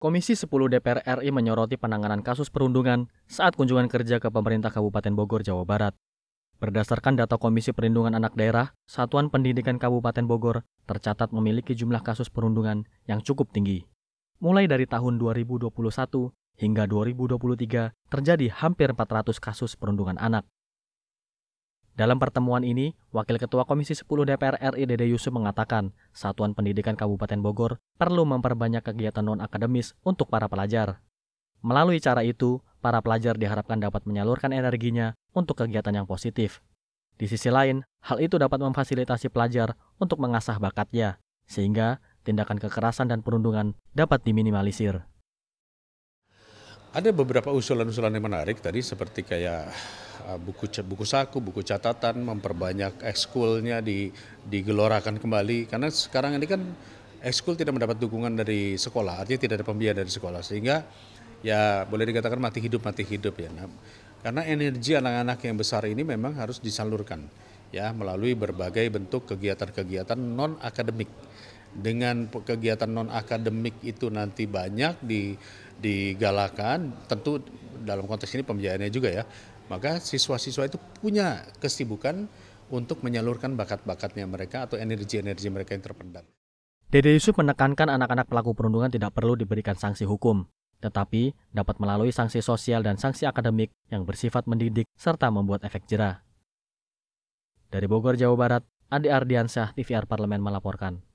Komisi 10 DPR RI menyoroti penanganan kasus perundungan saat kunjungan kerja ke pemerintah Kabupaten Bogor, Jawa Barat. Berdasarkan data Komisi Perlindungan Anak Daerah, Satuan Pendidikan Kabupaten Bogor tercatat memiliki jumlah kasus perundungan yang cukup tinggi. Mulai dari tahun 2021 hingga 2023 terjadi hampir 400 kasus perundungan anak. Dalam pertemuan ini, Wakil Ketua Komisi 10 DPR RI Dede Yusuf mengatakan, Satuan Pendidikan Kabupaten Bogor perlu memperbanyak kegiatan non-akademis untuk para pelajar. Melalui cara itu, para pelajar diharapkan dapat menyalurkan energinya untuk kegiatan yang positif. Di sisi lain, hal itu dapat memfasilitasi pelajar untuk mengasah bakatnya, sehingga tindakan kekerasan dan perundungan dapat diminimalisir. Ada beberapa usulan-usulan yang menarik tadi seperti kayak ah, buku buku saku, buku catatan, memperbanyak ekskulnya di digelorakan kembali karena sekarang ini kan ekskul tidak mendapat dukungan dari sekolah, artinya tidak ada pembiayaan dari sekolah sehingga ya boleh dikatakan mati hidup mati hidup ya. Nah, karena energi anak-anak yang besar ini memang harus disalurkan ya melalui berbagai bentuk kegiatan-kegiatan non akademik. Dengan kegiatan non akademik itu nanti banyak di digalakan tentu dalam konteks ini pembiayaannya juga ya maka siswa-siswa itu punya kesibukan untuk menyalurkan bakat-bakatnya mereka atau energi-energi mereka yang terpendam. Dede Yusuf menekankan anak-anak pelaku perundungan tidak perlu diberikan sanksi hukum, tetapi dapat melalui sanksi sosial dan sanksi akademik yang bersifat mendidik serta membuat efek jerah. Dari Bogor, Jawa Barat, Adi Ardiansyah, TVR Parlemen melaporkan.